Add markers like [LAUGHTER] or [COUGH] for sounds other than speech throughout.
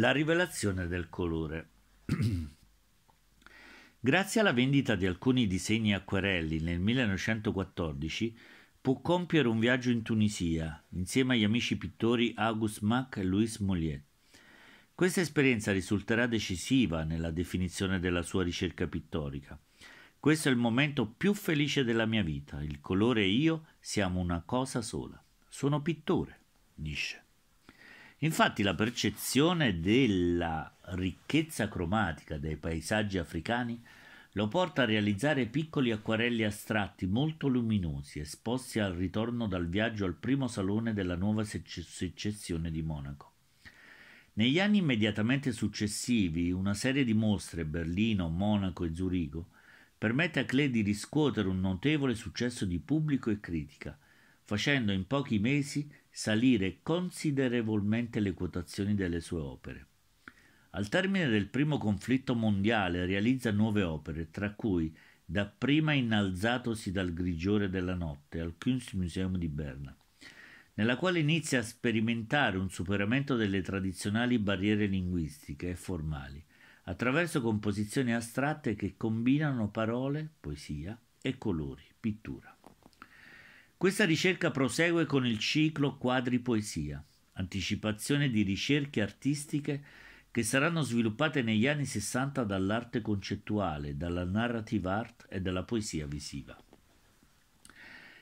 la rivelazione del colore. [CLEARS THROAT] Grazie alla vendita di alcuni disegni acquerelli nel 1914 può compiere un viaggio in Tunisia insieme agli amici pittori Auguste Mack e Louis Mollier. Questa esperienza risulterà decisiva nella definizione della sua ricerca pittorica. Questo è il momento più felice della mia vita. Il colore e io siamo una cosa sola. Sono pittore, dice. Infatti la percezione della ricchezza cromatica dei paesaggi africani lo porta a realizzare piccoli acquarelli astratti molto luminosi esposti al ritorno dal viaggio al primo salone della nuova secessione di Monaco. Negli anni immediatamente successivi, una serie di mostre Berlino, Monaco e Zurigo permette a Klee di riscuotere un notevole successo di pubblico e critica, facendo in pochi mesi salire considerevolmente le quotazioni delle sue opere. Al termine del primo conflitto mondiale realizza nuove opere, tra cui dapprima innalzatosi dal grigiore della notte al Kunstmuseum di Berna, nella quale inizia a sperimentare un superamento delle tradizionali barriere linguistiche e formali, attraverso composizioni astratte che combinano parole, poesia e colori, pittura. Questa ricerca prosegue con il ciclo Quadri Poesia, anticipazione di ricerche artistiche che saranno sviluppate negli anni 60 dall'arte concettuale, dalla narrative art e dalla poesia visiva.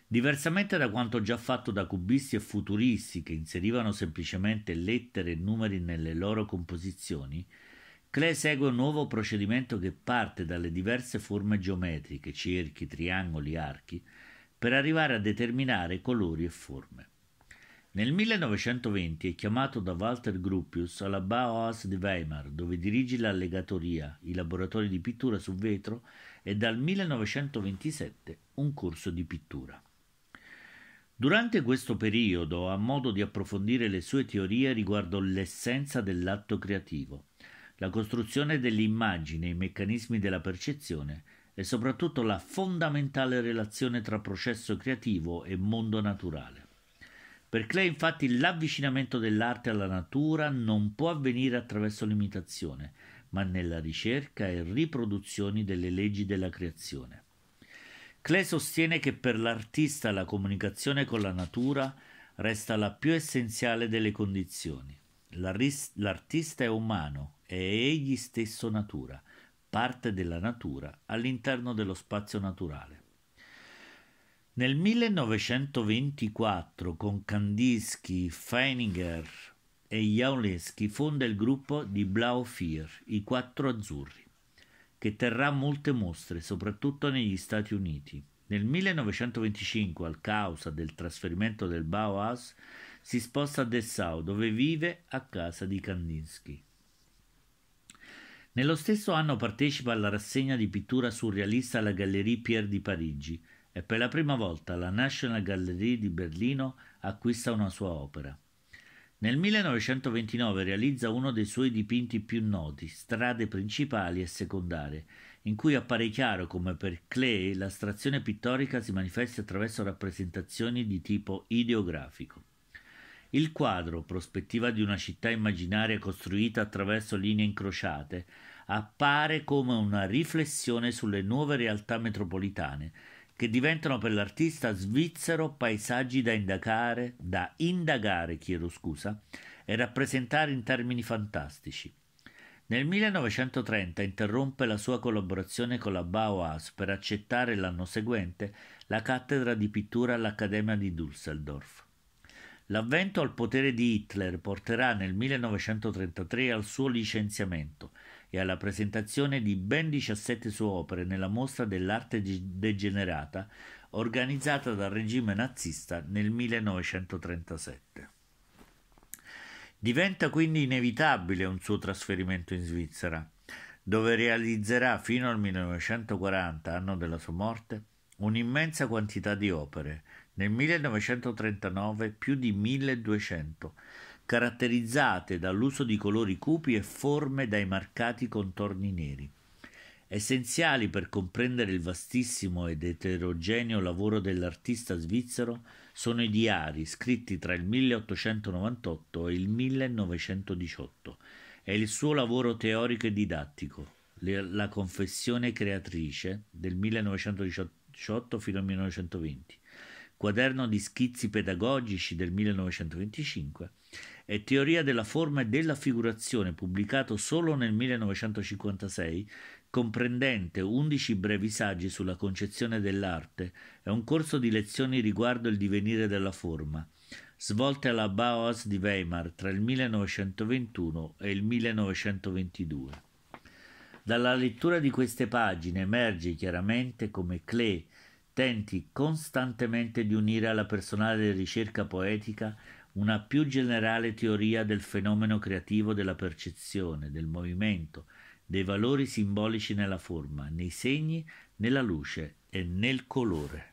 Diversamente da quanto già fatto da cubisti e futuristi che inserivano semplicemente lettere e numeri nelle loro composizioni, Klee segue un nuovo procedimento che parte dalle diverse forme geometriche, cerchi, triangoli, archi, per arrivare a determinare colori e forme. Nel 1920 è chiamato da Walter Gruppius alla Bauhaus di Weimar, dove dirige l'allegatoria, i laboratori di pittura su vetro e dal 1927 un corso di pittura. Durante questo periodo ha modo di approfondire le sue teorie riguardo l'essenza dell'atto creativo, la costruzione dell'immagine, i meccanismi della percezione e soprattutto la fondamentale relazione tra processo creativo e mondo naturale. Per Clay infatti l'avvicinamento dell'arte alla natura non può avvenire attraverso l'imitazione, ma nella ricerca e riproduzioni delle leggi della creazione. Clay sostiene che per l'artista la comunicazione con la natura resta la più essenziale delle condizioni. L'artista è umano, è egli stesso natura – parte della natura all'interno dello spazio naturale. Nel 1924 con Kandinsky, Feininger e Jaulinski fonda il gruppo di Blaufir, i Quattro Azzurri, che terrà molte mostre, soprattutto negli Stati Uniti. Nel 1925, a causa del trasferimento del Bauhaus, si sposta a Dessau, dove vive a casa di Kandinsky. Nello stesso anno partecipa alla rassegna di pittura surrealista alla Galerie Pierre di Parigi e per la prima volta la National Gallery di Berlino acquista una sua opera. Nel 1929 realizza uno dei suoi dipinti più noti, Strade principali e secondarie, in cui appare chiaro come per Clay l'astrazione pittorica si manifesta attraverso rappresentazioni di tipo ideografico. Il quadro, prospettiva di una città immaginaria costruita attraverso linee incrociate, appare come una riflessione sulle nuove realtà metropolitane, che diventano per l'artista svizzero paesaggi da indagare, da indagare, chiedo scusa, e rappresentare in termini fantastici. Nel 1930 interrompe la sua collaborazione con la Bauhaus per accettare l'anno seguente la cattedra di pittura all'Accademia di Düsseldorf. L'avvento al potere di Hitler porterà nel 1933 al suo licenziamento e alla presentazione di ben 17 sue opere nella mostra dell'arte degenerata organizzata dal regime nazista nel 1937. Diventa quindi inevitabile un suo trasferimento in Svizzera, dove realizzerà fino al 1940, anno della sua morte, un'immensa quantità di opere, nel 1939 più di 1200, caratterizzate dall'uso di colori cupi e forme dai marcati contorni neri. Essenziali per comprendere il vastissimo ed eterogeneo lavoro dell'artista svizzero sono i diari scritti tra il 1898 e il 1918 e il suo lavoro teorico e didattico, La confessione creatrice del 1918 fino al 1920 Quaderno di schizzi pedagogici del 1925 e Teoria della forma e della figurazione, pubblicato solo nel 1956, comprendente 11 brevi saggi sulla concezione dell'arte e un corso di lezioni riguardo il divenire della forma, svolte alla Bauhaus di Weimar tra il 1921 e il 1922. Dalla lettura di queste pagine emerge chiaramente come Klee tenti costantemente di unire alla personale ricerca poetica una più generale teoria del fenomeno creativo della percezione, del movimento, dei valori simbolici nella forma, nei segni, nella luce e nel colore.